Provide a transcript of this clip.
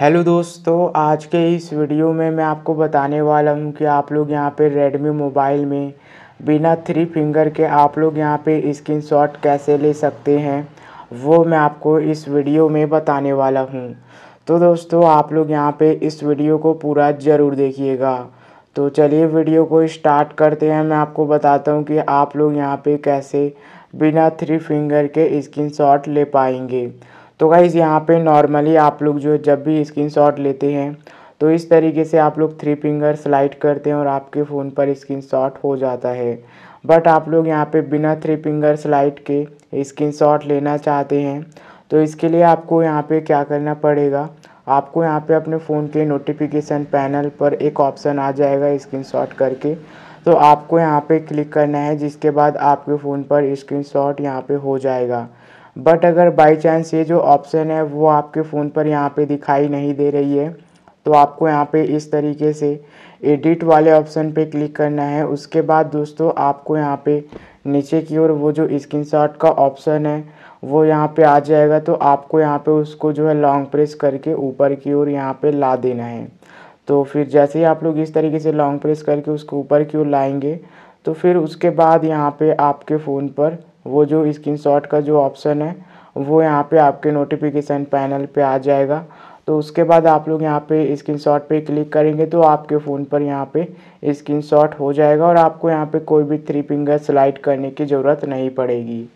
hello दोस्तों आज के इस वीडियो में मैं आपको बताने वाला हूं कि आप लोग यहां पर रेडमी मोबाइल में बिना थ्री फिंगर के आप लोग यहां पे शॉट कैसे ले सकते हैं वो मैं आपको इस वीडियो में बताने वाला हूं तो दोस्तों आप लोग यहां पर इस वीडियो को पूरा ज़रूर देखिएगा तो चलिए वीडियो को स्टार्ट करते हैं मैं आपको बताता हूँ कि आप लोग यहाँ पर कैसे बिना थ्री फिंगर के स्क्रीन ले पाएंगे तो गाइज़ यहाँ पे नॉर्मली आप लोग जो है जब भी स्क्रीन शॉट लेते हैं तो इस तरीके से आप लोग थ्री फिंगर स्लाइड करते हैं और आपके फ़ोन पर स्क्रीन शॉट हो जाता है बट आप लोग यहाँ पे बिना थ्री फिंगर स्लाइड के स्क्रीन शॉट लेना चाहते हैं तो इसके लिए आपको यहाँ पे क्या करना पड़ेगा आपको यहाँ पे अपने फ़ोन के नोटिफिकेशन पैनल पर एक ऑप्शन आ जाएगा स्क्रीन करके तो आपको यहाँ पे क्लिक करना है जिसके बाद आपके फ़ोन पर शॉट यहाँ पे हो जाएगा बट अगर बाई चांस ये जो ऑप्शन है वो आपके फ़ोन पर यहाँ पे दिखाई नहीं दे रही है तो आपको यहाँ पे इस तरीके से एडिट वाले ऑप्शन पे क्लिक करना है उसके बाद दोस्तों आपको यहाँ पे नीचे की ओर वो जो शॉट का ऑप्शन है वो यहाँ पे आ जाएगा तो आपको यहाँ पे उसको जो है लॉन्ग प्रेस करके ऊपर की ओर यहाँ पे ला देना है तो फिर जैसे ही आप लोग इस तरीके से लॉन्ग प्रेस करके उसको ऊपर की ओर लाएंगे तो फिर उसके बाद यहाँ पे आपके फ़ोन पर वो जो शॉट का जो ऑप्शन है वो यहाँ पे आपके नोटिफिकेशन पैनल पे आ जाएगा तो उसके बाद आप लोग यहाँ पे शॉट पे क्लिक करेंगे तो आपके फ़ोन पर यहाँ पे शॉट हो जाएगा और आपको यहाँ पे कोई भी थ्री फिंगर स्लाइड करने की ज़रूरत नहीं पड़ेगी